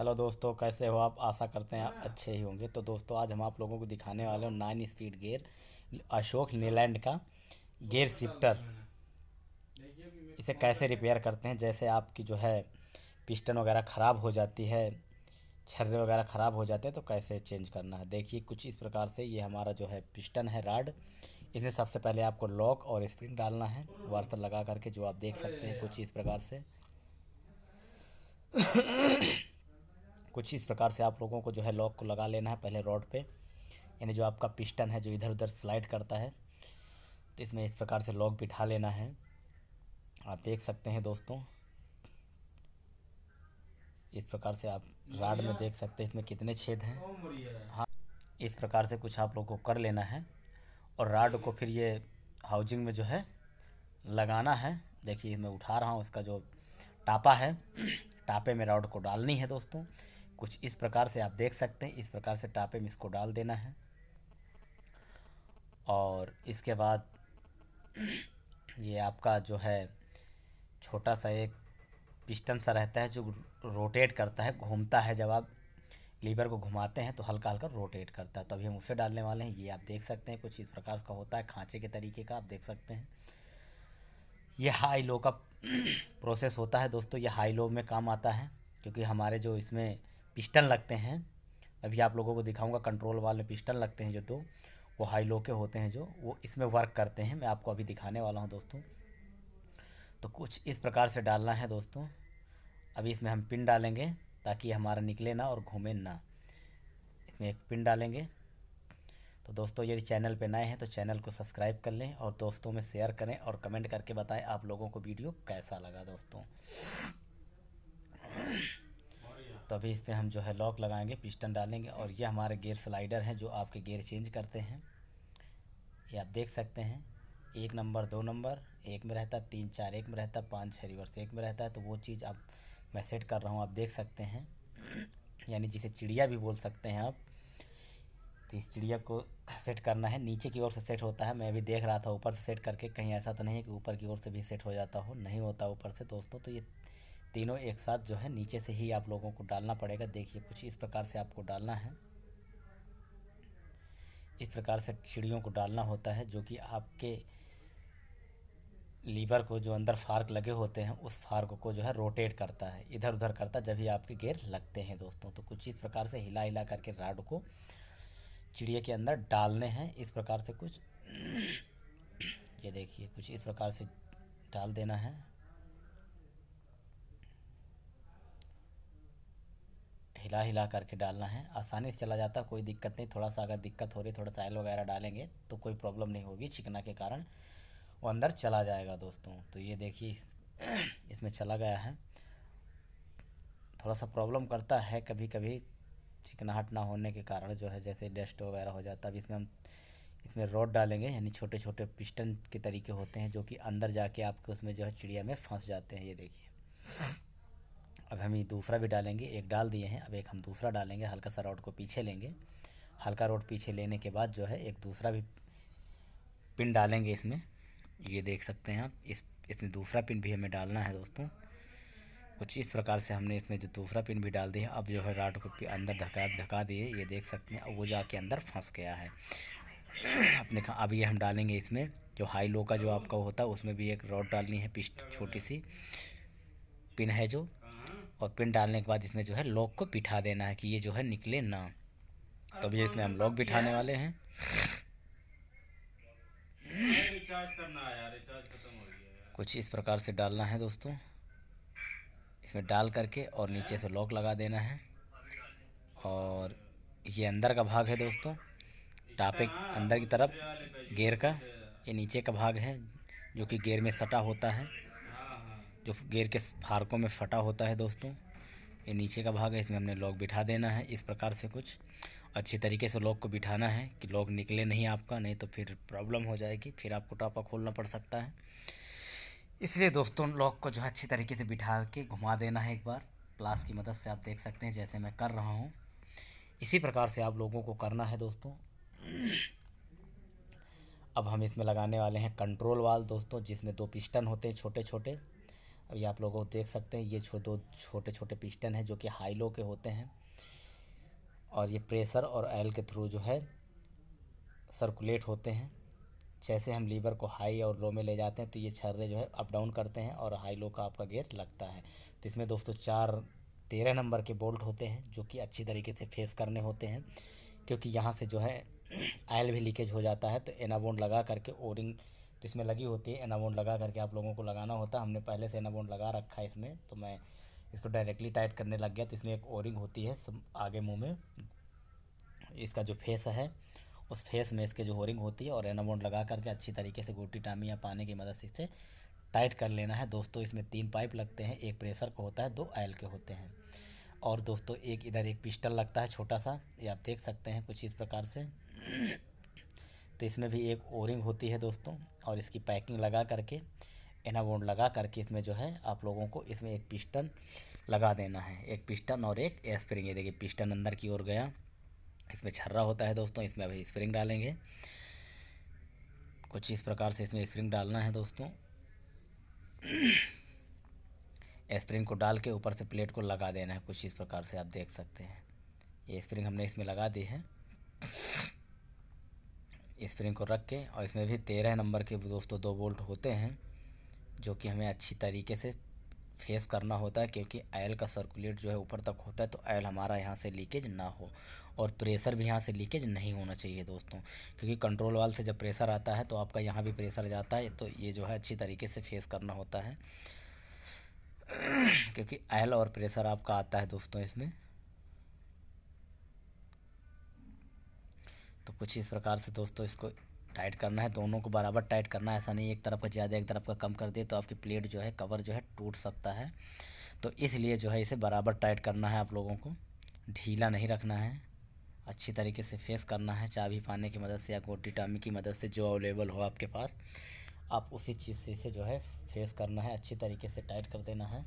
Hello दोस्तों कैसे हो आप आशा करते हैं आप अच्छे ही होंगे तो दोस्तों आज हम आप लोगों को दिखाने वाले हैं nine speed gear Ashok Leyland का गेयर शिफ्टर इसे कैसे रिपेयर करते हैं जैसे आपकी जो है पिस्टन वगैरह ख़राब हो जाती है छर्रे वगैरह ख़राब हो जाते हैं तो कैसे चेंज करना है देखिए कुछ इस प्रकार से ये हमारा जो है पिस्टन है राड इसमें सबसे पहले आपको लॉक और स्प्रिंग डालना है वार्सर लगा करके जो आप देख सकते हैं कुछ इस प्रकार से कुछ इस प्रकार से आप लोगों को जो है लॉक को लगा लेना है पहले रॉड पे यानी जो आपका पिस्टन है जो इधर उधर स्लाइड करता है तो इसमें इस प्रकार से लॉक बिठा लेना है आप देख सकते हैं दोस्तों इस प्रकार से आप राड में देख सकते हैं इसमें कितने छेद हैं हाँ इस प्रकार से कुछ आप लोग को कर लेना है और राड को फिर ये हाउजिंग में जो है लगाना है देखिए मैं उठा रहा हूँ उसका जो टापा है टापे में राड को डालनी है दोस्तों कुछ इस प्रकार से आप देख सकते हैं इस प्रकार से टापे में इसको डाल देना है और इसके बाद ये आपका जो है छोटा सा एक पिस्टन सा रहता है जो रोटेट करता है घूमता है जब आप लीवर को घुमाते हैं तो हल्का हल्का रोटेट करता है तो अभी हम उसे डालने वाले हैं ये आप देख सकते हैं कुछ इस प्रकार का होता है खांचे के तरीके का आप देख सकते हैं ये हाई लो का प्रोसेस होता है दोस्तों ये हाई लो में काम आता है क्योंकि हमारे जो इसमें पिस्टन लगते हैं अभी आप लोगों को दिखाऊंगा कंट्रोल वाल में पिस्टन लगते हैं जो दो तो। वो हाई लो के होते हैं जो वो इसमें वर्क करते हैं मैं आपको अभी दिखाने वाला हूँ दोस्तों तो कुछ इस प्रकार से डालना है दोस्तों अभी इसमें हम पिन डालेंगे ताकि हमारा निकले ना और घूमे ना इसमें एक पिन डालेंगे तो दोस्तों यदि चैनल पे नए हैं तो चैनल को सब्सक्राइब कर लें और दोस्तों में शेयर करें और कमेंट करके बताएं आप लोगों को वीडियो कैसा लगा दोस्तों तो अभी इस पर हम जो है लॉक लगाएंगे पिस्टन डालेंगे और ये हमारे गेयर स्लाइडर हैं जो आपके गेयर चेंज करते हैं ये आप देख सकते हैं एक नंबर दो नंबर एक में रहता तीन चार एक में रहता पाँच छः रिवर्स एक में रहता है तो वो चीज़ आप मैं सेट कर रहा हूँ आप देख सकते हैं यानी जिसे चिड़िया भी बोल सकते हैं आप तो इस चिड़िया को सेट करना है नीचे की ओर से सेट होता है मैं भी देख रहा था ऊपर से सेट करके कहीं ऐसा तो नहीं है कि ऊपर की ओर से भी सेट हो जाता हो नहीं होता ऊपर से दोस्तों तो ये तीनों एक साथ जो है नीचे से ही आप लोगों को डालना पड़ेगा देखिए कुछ इस प्रकार से आपको डालना है इस प्रकार से चिड़ियों को डालना होता है जो कि आपके लीवर को जो अंदर फार्क लगे होते हैं उस फार्क को जो है रोटेट करता है इधर उधर करता जब ही आपके गेयर लगते हैं दोस्तों तो कुछ इस प्रकार से हिला हिला करके राड को चिड़िया के अंदर डालने हैं इस प्रकार से कुछ ये देखिए कुछ इस प्रकार से डाल देना है हिला हिला करके डालना है आसानी से चला जाता कोई दिक्कत नहीं थोड़ा सा अगर दिक्कत हो रही थोड़ा सा ऑयल वगैरह डालेंगे तो कोई प्रॉब्लम नहीं होगी चिकना के कारण वो अंदर चला जाएगा दोस्तों तो ये देखिए इसमें चला गया है थोड़ा सा प्रॉब्लम करता है कभी कभी चिकनाहट ना होने के कारण जो है जैसे डस्ट वगैरह हो जाता है इसमें हम इसमें रॉड डालेंगे यानी छोटे छोटे पिस्टन के तरीके होते हैं जो कि अंदर जाके आपके उसमें जो है चिड़िया में फंस जाते हैं ये देखिए अब हम ये दूसरा भी डालेंगे एक डाल दिए हैं अब एक हम दूसरा डालेंगे हल्का सा रोड को पीछे लेंगे हल्का रोड पीछे लेने के बाद जो है एक दूसरा भी पिन डालेंगे इसमें ये देख सकते हैं आप इस इसमें दूसरा पिन भी हमें डालना है दोस्तों कुछ इस प्रकार से हमने इसमें जो दूसरा पिन भी डाल दिया अब जो है राड को अंदर धका धका दिए ये देख सकते हैं अब वो जाके अंदर फंस गया है अपने अब ये हम डालेंगे इसमें जो हाई लो का जो आपका होता है उसमें भी एक रॉड डालनी है पिस्ट छोटी सी पिन है जो और पिन डालने के बाद इसमें जो है लॉक को बिठा देना है कि ये जो है निकले ना तो अभी इसमें हम लॉक बिठाने वाले हैं कुछ इस प्रकार से डालना है दोस्तों इसमें डाल करके और नीचे से लॉक लगा देना है और ये अंदर का भाग है दोस्तों टापिक अंदर की तरफ गेयर का ये नीचे का भाग है जो कि गेयर में सटा होता है जो गेयर के फारकों में फटा होता है दोस्तों ये नीचे का भाग है इसमें हमने लॉक बिठा देना है इस प्रकार से कुछ अच्छी तरीके से लॉक को बिठाना है कि लॉक निकले नहीं आपका नहीं तो फिर प्रॉब्लम हो जाएगी फिर आपको टापा खोलना पड़ सकता है इसलिए दोस्तों लॉक को जो है अच्छी तरीके से बिठा के घुमा देना है एक बार प्लास की मदद से आप देख सकते हैं जैसे मैं कर रहा हूँ इसी प्रकार से आप लोगों को करना है दोस्तों अब हम इसमें लगाने वाले हैं कंट्रोल वाल दोस्तों जिसमें दो पिस्टन होते हैं छोटे छोटे अभी आप लोगों को देख सकते हैं ये छो दो छोटे छोटे पिस्टन हैं जो कि हाई लो के होते हैं और ये प्रेशर और ऑयल के थ्रू जो है सर्कुलेट होते हैं जैसे हम लीवर को हाई और लो में ले जाते हैं तो ये छर्रे जो है अप डाउन करते हैं और हाई लो का आपका गेयर लगता है तो इसमें दोस्तों चार तेरह नंबर के बोल्ट होते हैं जो कि अच्छी तरीके से फेस करने होते हैं क्योंकि यहाँ से जो है आयल भी लीकेज हो जाता है तो एनाबोंड लगा करके ओरिंग तो इसमें लगी होती है एनाबोंड लगा करके आप लोगों को लगाना होता है हमने पहले से एनाबोंड लगा रखा है इसमें तो मैं इसको डायरेक्टली टाइट करने लग गया तो इसमें एक ओरिंग होती है आगे मुँह में इसका जो फेस है उस फेस में इसके जो ओरिंग होती है और एनाबोंड लगा करके अच्छी तरीके से गोटी टामी या पानी की मदद से इसे टाइट कर लेना है दोस्तों इसमें तीन पाइप लगते हैं एक प्रेशर का होता है दो आयल के होते हैं और दोस्तों एक इधर एक पिस्टल लगता है छोटा सा ये आप देख सकते हैं कुछ इस प्रकार से तो इसमें भी एक ओरिंग होती है दोस्तों और इसकी पैकिंग लगा करके एनाबोंड लगा करके इसमें जो है आप लोगों को इसमें एक पिस्टन लगा देना है एक पिस्टन और एक स्प्रिंग ये देखिए पिस्टन अंदर की ओर गया इसमें छर्रा होता है दोस्तों इसमें अभी स्प्रिंग डालेंगे कुछ इस प्रकार से इसमें स्प्रिंग डालना है दोस्तों स्प्रिंग को डाल के ऊपर से प्लेट को लगा देना है कुछ इस प्रकार से आप देख सकते हैं ये स्प्रिंग हमने इसमें लगा दी है स्प्रिंग को रख के और इसमें भी तेरह नंबर के दोस्तों दो बोल्ट होते हैं जो कि हमें अच्छी तरीके से फेस करना होता है क्योंकि आयल का सर्कुलेट जो है ऊपर तक होता है तो आयल हमारा यहाँ से लीकेज ना हो और प्रेशर भी यहाँ से लीकेज नहीं होना चाहिए दोस्तों क्योंकि कंट्रोल वाल से जब प्रेशर आता है तो आपका यहाँ भी प्रेशर जाता है तो ये जो है अच्छी तरीके से फेस करना होता है क्योंकि आयल और प्रेशर आपका आता है दोस्तों इसमें तो कुछ इस प्रकार से दोस्तों इसको टाइट करना है दोनों को बराबर टाइट करना है ऐसा नहीं एक तरफ का ज़्यादा एक तरफ का कम कर दे तो आपकी प्लेट जो है कवर जो है टूट सकता है तो इसलिए जो है इसे बराबर टाइट करना है आप लोगों को ढीला नहीं रखना है अच्छी तरीके से फेस करना है चाबी पाने की मदद से या गोटी टामी की मदद से जो अवेलेबल हो आपके पास आप उसी चीज़ से इसे जो है फेस करना है अच्छी तरीके से टाइट कर देना है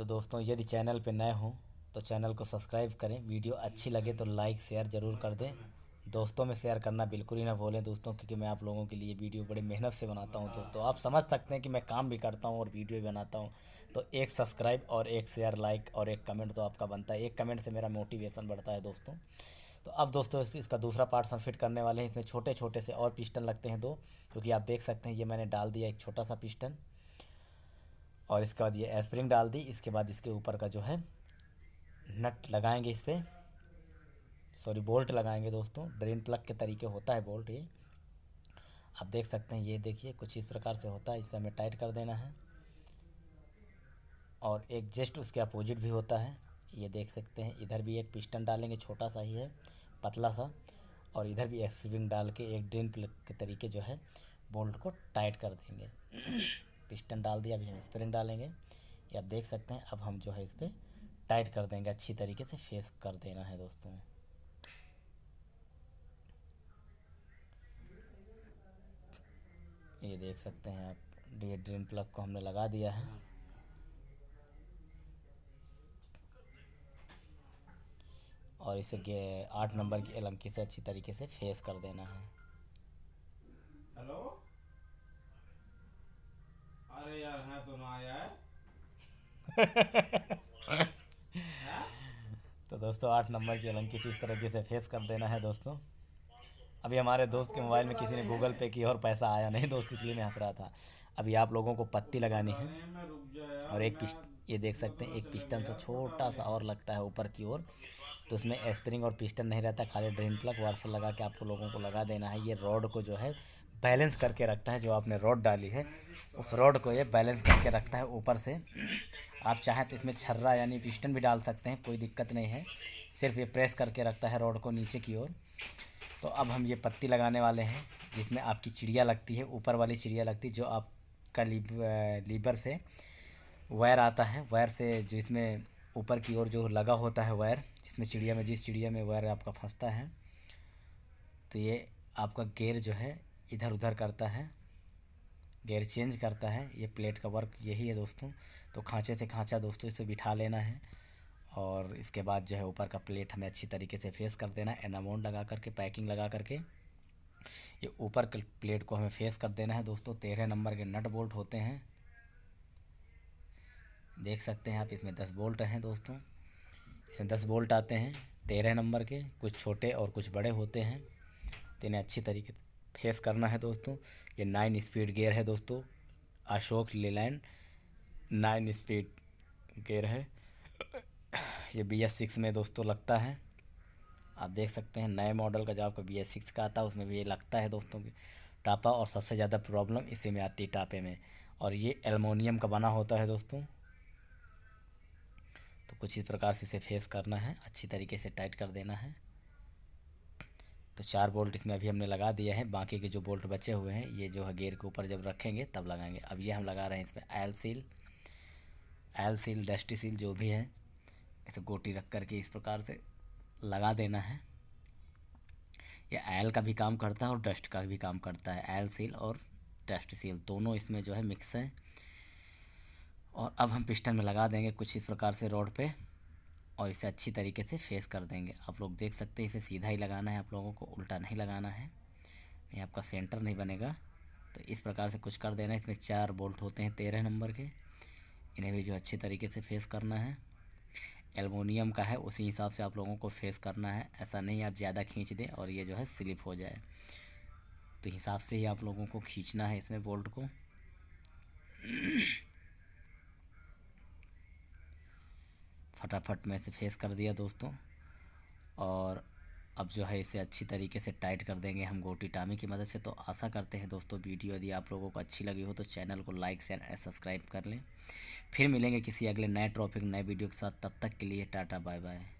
तो दोस्तों यदि चैनल पर नए हों तो चैनल को सब्सक्राइब करें वीडियो अच्छी लगे तो लाइक शेयर ज़रूर कर दें दोस्तों में शेयर करना बिल्कुल ही ना भूलें दोस्तों क्योंकि मैं आप लोगों के लिए वीडियो बड़ी मेहनत से बनाता हूं दोस्तों आप समझ सकते हैं कि मैं काम भी करता हूं और वीडियो भी बनाता हूं तो एक सब्सक्राइब और एक शेयर लाइक और एक कमेंट तो आपका बनता है एक कमेंट से मेरा मोटिवेशन बढ़ता है दोस्तों तो अब दोस्तों इसका दूसरा पार्ट हम फिट करने वाले हैं इसमें छोटे छोटे से और पिस्टन लगते हैं दो क्योंकि आप देख सकते हैं ये मैंने डाल दिया एक छोटा सा पिस्टन और इसके बाद ये स्प्रिंग डाल दी इसके बाद इसके ऊपर का जो है नट लगाएंगे इस पर सॉरी बोल्ट लगाएंगे दोस्तों ड्रेन प्लग के तरीके होता है बोल्ट ये आप देख सकते हैं ये देखिए कुछ इस प्रकार से होता है इसे हमें टाइट कर देना है और एक जस्ट उसके अपोजिट भी होता है ये देख सकते हैं इधर भी एक पिस्टन डालेंगे छोटा सा ही है पतला सा और इधर भी एक स्विंग डाल के एक ड्रेन प्लग के तरीके जो है बोल्ट को टाइट कर देंगे पिस्टन डाल दिया अभी हम स्प्रिंग डालेंगे ये आप देख सकते हैं अब हम जो है इस पर टाइट कर देंगे अच्छी तरीके से फेस कर देना है दोस्तों ये देख सकते हैं आप डी ड्रीम प्लग को हमने लगा दिया है और इसे आठ नंबर की अलंकी से अच्छी तरीके से फेस कर देना है हेलो अरे यार है तो ना आया है तो दोस्तों आठ नंबर की अलंग किसी तरीके से फेस कर देना है दोस्तों अभी हमारे दोस्त के मोबाइल में किसी ने गूगल पे किया और पैसा आया नहीं दोस्त इसलिए मैं हंस रहा था अभी आप लोगों को पत्ती लगानी है और एक पिस्ट ये देख सकते हैं एक पिस्टन सा छोटा सा और लगता है ऊपर की ओर तो उसमें स्प्रिंग और पिस्टन नहीं रहता खाली ड्रेन प्लग वार्सल लगा के आपको लोगों को लगा देना है ये रॉड को जो है बैलेंस करके रखता है जो आपने रोड डाली है उस रोड को ये बैलेंस करके रखता है ऊपर से आप चाहें तो इसमें छर्रा यानी पिस्टन भी डाल सकते हैं कोई दिक्कत नहीं है सिर्फ ये प्रेस करके रखता है रोड को नीचे की ओर तो अब हम ये पत्ती लगाने वाले हैं जिसमें आपकी चिड़िया लगती है ऊपर वाली चिड़िया लगती है जो आपका लीब, लीबर से वायर आता है वायर से जो इसमें ऊपर की ओर जो लगा होता है वायर जिसमें चिड़िया में जिस चिड़िया में वायर आपका फंसता है तो ये आपका गेयर जो है इधर उधर करता है गेयर चेंज करता है ये प्लेट का वर्क यही है दोस्तों तो खाँचे से खाँचा दोस्तों इसे बिठा लेना है और इसके बाद जो है ऊपर का प्लेट हमें अच्छी तरीके से फेस कर देना है एनामोन लगा करके पैकिंग लगा करके ये ऊपर के प्लेट को हमें फेस कर देना है दोस्तों तेरह नंबर के नट बोल्ट होते हैं देख सकते हैं आप इसमें दस बोल्ट हैं दोस्तों इसमें दस बोल्ट आते हैं तेरह नंबर के कुछ छोटे और कुछ बड़े होते हैं तो इन्हें अच्छी तरीके फेस करना है दोस्तों ये नाइन स्पीड गेयर है दोस्तों Ashok Leyland nine speed gear है ये बी एस सिक्स में दोस्तों लगता है आप देख सकते हैं नए मॉडल का जो आपका बी एस सिक्स का आता है उसमें भी ये लगता है दोस्तों की टापा और सबसे ज़्यादा प्रॉब्लम इसी में आती है टापे में और ये एलमोनियम का बना होता है दोस्तों तो कुछ इस प्रकार से इसे फेस करना है अच्छी तरीके से टाइट कर देना है तो चार बोल्ट इसमें अभी हमने लगा दिया है बाकी के जो बोल्ट बचे हुए हैं ये जो है गेयर के ऊपर जब रखेंगे तब लगाएंगे अब ये हम लगा रहे हैं इसमें oil seal oil seal dust seal जो भी है इसे गोटी रख करके इस प्रकार से लगा देना है ये एल का भी काम करता है और डस्ट का भी काम करता है एल सील और डस्ट सील दोनों इसमें जो है मिक्स हैं और अब हम पिस्टन में लगा देंगे कुछ इस प्रकार से रोड पर और इसे अच्छी तरीके से फेस कर देंगे आप लोग देख सकते हैं इसे सीधा ही लगाना है आप लोगों को उल्टा नहीं लगाना है नहीं आपका सेंटर नहीं बनेगा तो इस प्रकार से कुछ कर देना है इसमें चार बोल्ट होते हैं तेरह नंबर के इन्हें भी जो अच्छे तरीके से फेस करना है एलमोनियम का है उसी हिसाब से आप लोगों को फेस करना है ऐसा नहीं आप ज़्यादा खींच दें और ये जो है स्लिप हो जाए तो हिसाब से ही आप लोगों को खींचना है इसमें बोल्ट को फटाफट मैं इसे फेस कर दिया दोस्तों और अब जो है इसे अच्छी तरीके से टाइट कर देंगे हम गोटी टामी की मदद से तो आशा करते हैं दोस्तों वीडियो यदि आप लोगों को अच्छी लगी हो तो चैनल को लाइक शेयर एंड सब्सक्राइब कर लें फिर मिलेंगे किसी अगले नए टॉपिक नए वीडियो के साथ तब तक के लिए टाटा बाय बाय